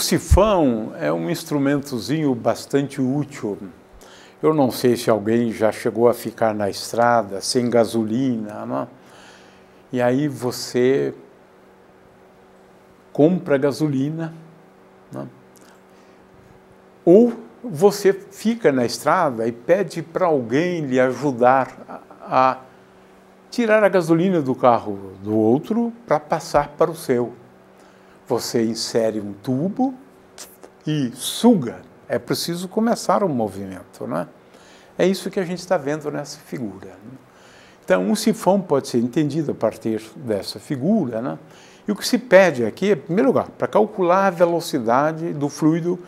sifão é um instrumentozinho bastante útil. Eu não sei se alguém já chegou a ficar na estrada sem gasolina, não? Né? e aí você compra gasolina, não? Né? ou você fica na estrada e pede para alguém lhe ajudar a tirar a gasolina do carro do outro para passar para o seu. Você insere um tubo e suga. É preciso começar um movimento, né? É isso que a gente está vendo nessa figura. Né? Então, um sifão pode ser entendido a partir dessa figura, né? E o que se pede aqui é, em primeiro lugar, para calcular a velocidade do fluido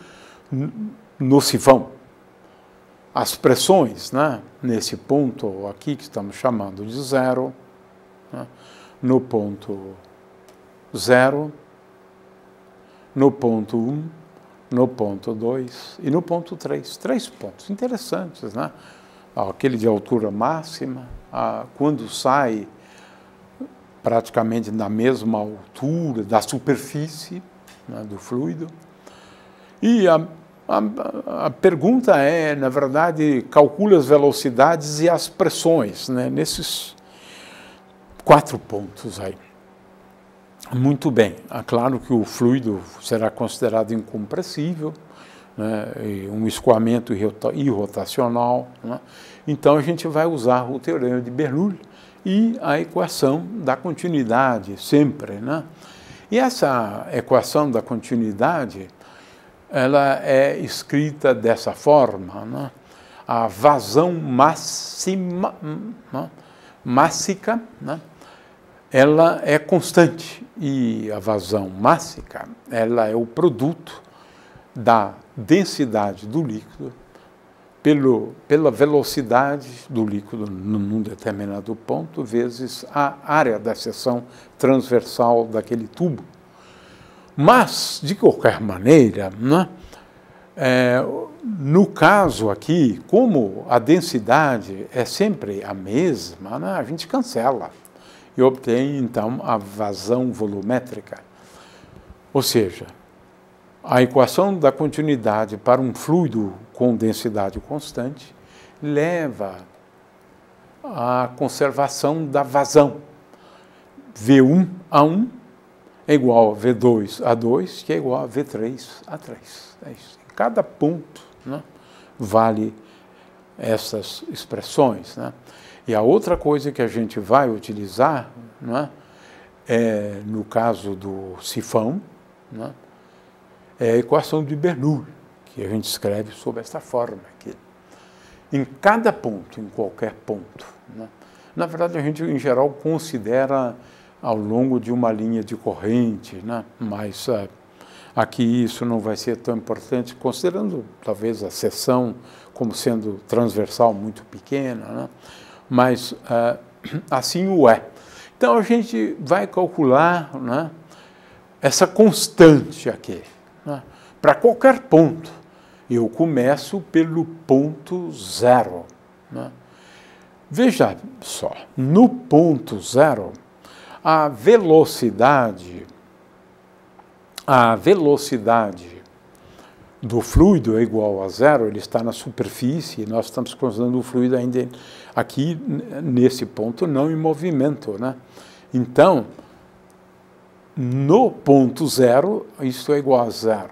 no sifão. As pressões, né? nesse ponto aqui que estamos chamando de zero, né? no ponto zero, no ponto 1, um, no ponto 2 e no ponto 3. Três pontos interessantes, né? Ah, aquele de altura máxima, a, ah, quando sai praticamente na mesma altura da superfície né, do fluido. E a, a, a, pergunta é, na verdade, calcula as velocidades e as pressões né, nesses quatro pontos aí. Muito bem, é claro que o fluido será considerado incompressível, né, um escoamento irrotacional. Né? Então a gente vai usar o teorema de Bernoulli e a equação da continuidade, sempre. Né? E essa equação da continuidade, ela é escrita dessa forma, né? a vazão máxima, né, mássica, né? ela é constante e a vazão mássica ela é o produto da densidade do líquido pelo, pela velocidade do líquido num determinado ponto vezes a área da seção transversal daquele tubo. Mas, de qualquer maneira, né, é, no caso aqui, como a densidade é sempre a mesma, né, a gente cancela e obtém então a vazão volumétrica. Ou seja, a equação da continuidade para um fluido com densidade constante leva à conservação da vazão. V1 a 1 é igual a V2 a 2, que é igual a V3 a 3. É isso. Cada ponto né, vale essas expressões. Né? E a outra coisa que a gente vai utilizar né, é, no caso do sifão, né, é a equação de Bernoulli, que a gente escreve sob esta forma aqui. Em cada ponto, em qualquer ponto. Né, na verdade, a gente, em geral, considera ao longo de uma linha de corrente, né, mas uh, aqui isso não vai ser tão importante, considerando talvez a seção como sendo transversal muito pequena, né? mas ah, assim o é. Então a gente vai calcular né, essa constante aqui, né, para qualquer ponto. Eu começo pelo ponto zero. Né. Veja só, no ponto zero, a velocidade, a velocidade do fluido é igual a zero, ele está na superfície, e nós estamos considerando o fluido ainda aqui, nesse ponto, não em movimento. Né? Então, no ponto zero, isso é igual a zero.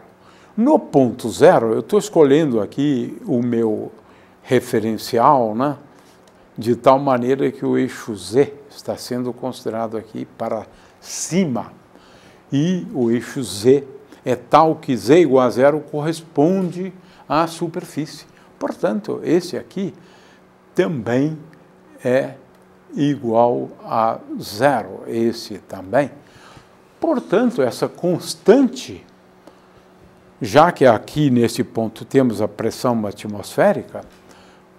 No ponto zero, eu estou escolhendo aqui o meu referencial, né? de tal maneira que o eixo Z está sendo considerado aqui para cima e o eixo Z é tal que z igual a zero corresponde à superfície. Portanto, esse aqui também é igual a zero, esse também. Portanto, essa constante, já que aqui nesse ponto temos a pressão atmosférica,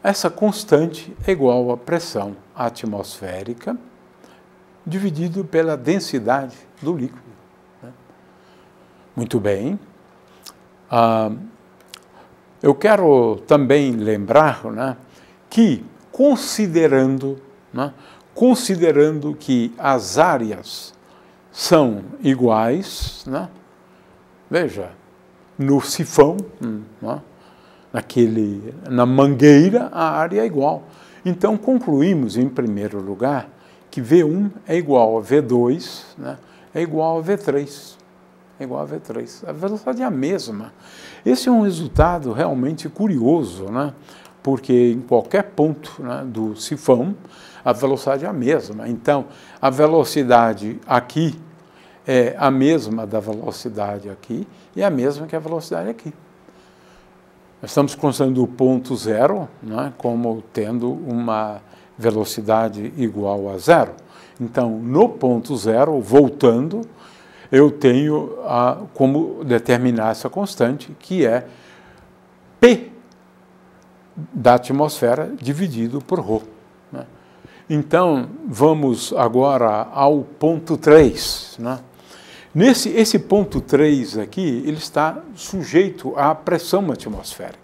essa constante é igual à pressão atmosférica dividido pela densidade do líquido. Muito bem. Ah, eu quero também lembrar né, que, considerando, né, considerando que as áreas são iguais, né, veja, no sifão, hum, né, naquele, na mangueira, a área é igual. Então, concluímos, em primeiro lugar, que V1 é igual a V2 né, é igual a V3 é igual a V3. A velocidade é a mesma. Esse é um resultado realmente curioso, né? porque em qualquer ponto né, do sifão, a velocidade é a mesma. Então, a velocidade aqui é a mesma da velocidade aqui e a mesma que a velocidade aqui. estamos considerando o ponto zero né, como tendo uma velocidade igual a zero. Então, no ponto zero, voltando, eu tenho a, como determinar essa constante, que é P da atmosfera dividido por Rho. Né? Então, vamos agora ao ponto 3. Né? Nesse, esse ponto 3 aqui, ele está sujeito à pressão atmosférica.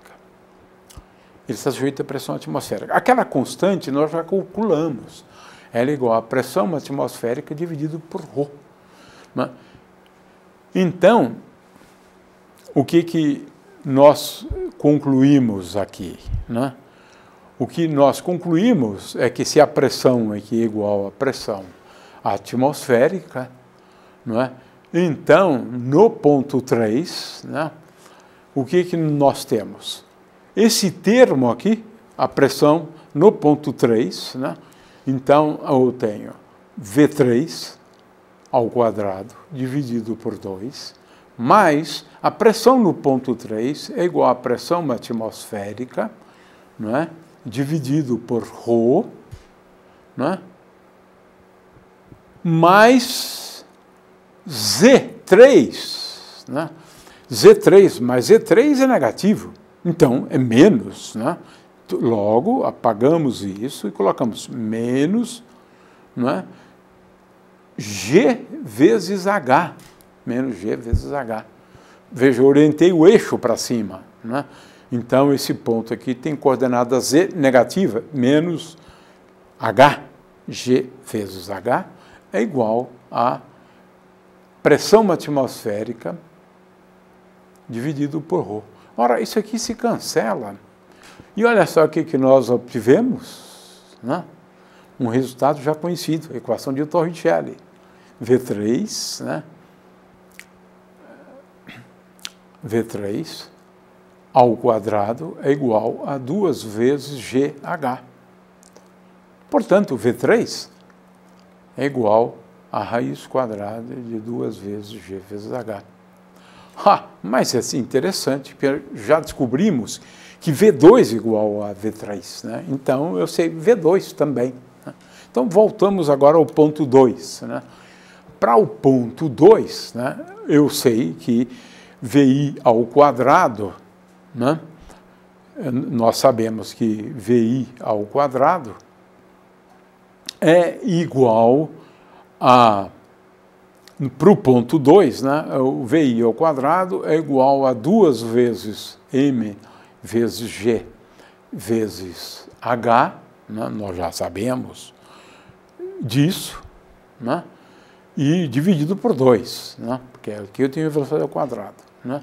Ele está sujeito à pressão atmosférica. Aquela constante nós já calculamos. Ela é igual à pressão atmosférica dividido por Rho. Né? Então, o que, que nós concluímos aqui? Né? O que nós concluímos é que se a pressão é, é igual à pressão atmosférica, não é? então, no ponto 3, né, o que, que nós temos? Esse termo aqui, a pressão no ponto 3, né, então eu tenho V3 ao quadrado dividido por 2, mais a pressão no ponto 3 é igual à pressão atmosférica, não é? dividido por ρ, não é? mais Z3. Né? Z3, mais Z3 é negativo, então é menos. Né? Logo, apagamos isso e colocamos menos Não é? G vezes H, menos G vezes H. Veja, eu orientei o eixo para cima. Né? Então, esse ponto aqui tem coordenada Z negativa, menos H, G vezes H, é igual a pressão atmosférica dividido por Rho. Ora, isso aqui se cancela. E olha só o que, que nós obtivemos, né? um resultado já conhecido, equação de Torricelli. V3, né? V3 ao quadrado é igual a 2 vezes GH. Portanto, V3 é igual a raiz quadrada de 2 vezes G vezes H. Ah, mas é assim, interessante, já descobrimos que V2 é igual a V3, né? então eu sei V2 também. Né? Então voltamos agora ao ponto 2. Né? Para o ponto 2, né, eu sei que VI ao quadrado, né, nós sabemos que VI ao quadrado é igual a para o ponto 2, né, o VI ao quadrado é igual a duas vezes M vezes G vezes H, né, nós já sabemos disso, né, e dividido por 2, né? porque aqui eu tenho velocidade ao quadrado, né?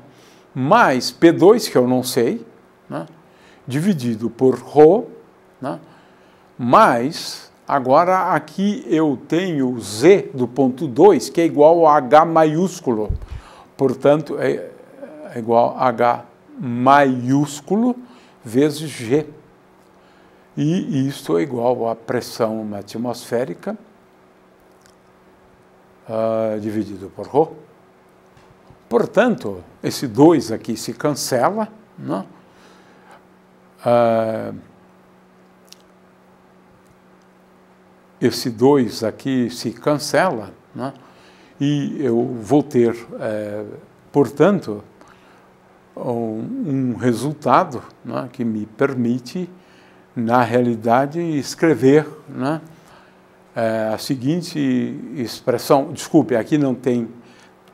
mais P2, que eu não sei, né? dividido por Rho, né? mais, agora aqui eu tenho Z do ponto 2, que é igual a H maiúsculo, portanto é, é igual a H maiúsculo vezes G. E isto é igual à pressão atmosférica, uh, dividido por ρ. Portanto, esse 2 aqui se cancela, né? Uh, esse 2 aqui se cancela, né? e eu vou ter, é, portanto, um, um resultado né, que me permite, na realidade, escrever né, é, a seguinte expressão, desculpe, aqui não tem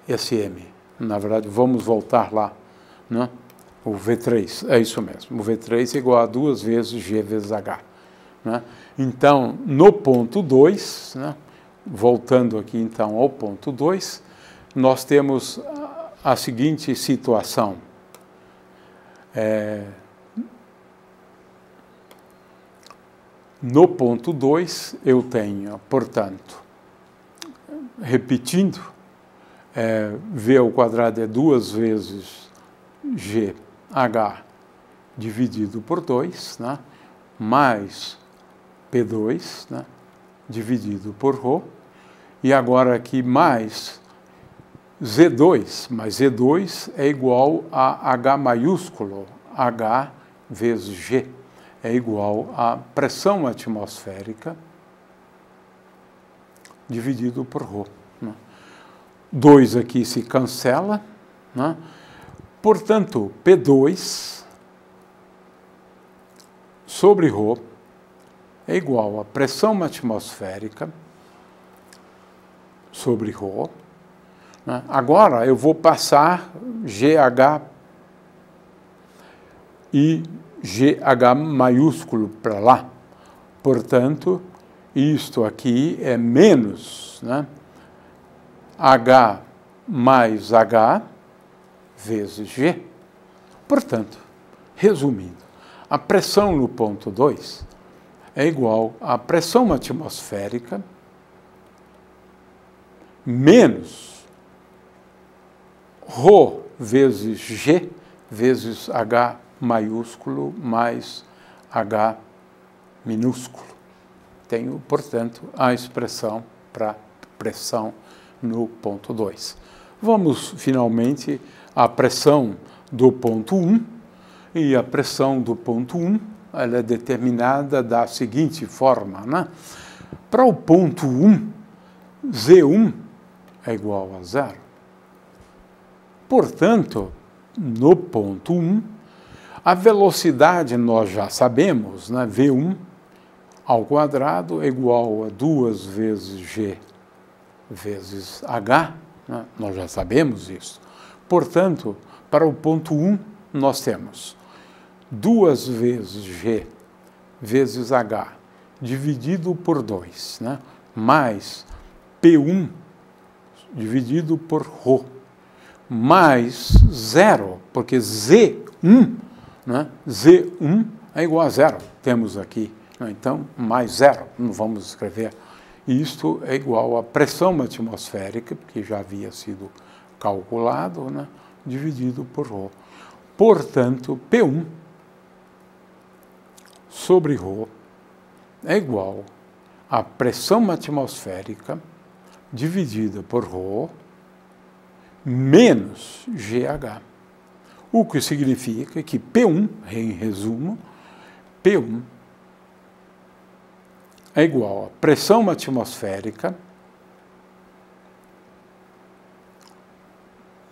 SM, na verdade vamos voltar lá, né? o V3, é isso mesmo, o V3 é igual a duas vezes G vezes H. Né? Então, no ponto 2, né? voltando aqui então ao ponto 2, nós temos a seguinte situação. É, No ponto 2, eu tenho, portanto, repetindo, é, V ao quadrado é duas vezes GH dividido por 2, né, mais P2 né, dividido por Rho, e agora aqui mais Z2, mas Z2 é igual a H maiúsculo, H vezes G é igual à pressão atmosférica dividido por ρ. 2 né? aqui se cancela, né? portanto, P2 sobre ρ é igual à pressão atmosférica sobre ρ. Né? Agora eu vou passar GH e GH maiúsculo para lá. Portanto, isto aqui é menos né? H mais H vezes G. Portanto, resumindo, a pressão no ponto 2 é igual à pressão atmosférica menos ρ vezes G vezes H maiúsculo mais H minúsculo. Tenho, portanto, a expressão para pressão no ponto 2. Vamos, finalmente, à pressão do ponto 1. Um, e a pressão do ponto 1 um, é determinada da seguinte forma. Né? Para o ponto 1, um, Z1 é igual a zero. Portanto, no ponto 1, a velocidade nós já sabemos, né? V1 ao quadrado é igual a 2 vezes g vezes h, né? nós já sabemos isso. Portanto, para o ponto 1, nós temos 2 vezes g vezes h dividido por 2, né? mais P1 dividido por Rho, mais zero, porque Z1 né? Z1 é igual a zero, temos aqui. Né? Então, mais zero, não vamos escrever. E isto é igual à pressão atmosférica, que já havia sido calculado, né? dividido por ρ Portanto, P1 sobre ρ é igual à pressão atmosférica dividida por ρ menos GH. O que significa que P1, em resumo, P1 é igual a pressão atmosférica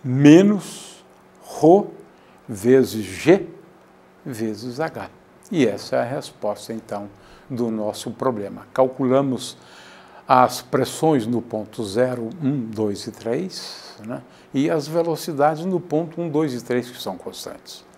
menos ρ vezes G vezes H. E essa é a resposta, então, do nosso problema. Calculamos as pressões no ponto 0, 1, 2 e 3, né? e as velocidades no ponto 1, 2 e 3, que são constantes.